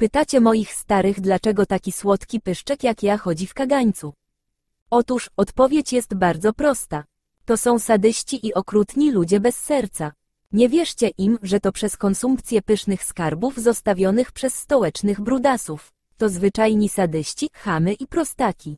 Pytacie moich starych, dlaczego taki słodki pyszczek jak ja chodzi w kagańcu. Otóż, odpowiedź jest bardzo prosta. To są sadyści i okrutni ludzie bez serca. Nie wierzcie im, że to przez konsumpcję pysznych skarbów zostawionych przez stołecznych brudasów. To zwyczajni sadyści, chamy i prostaki.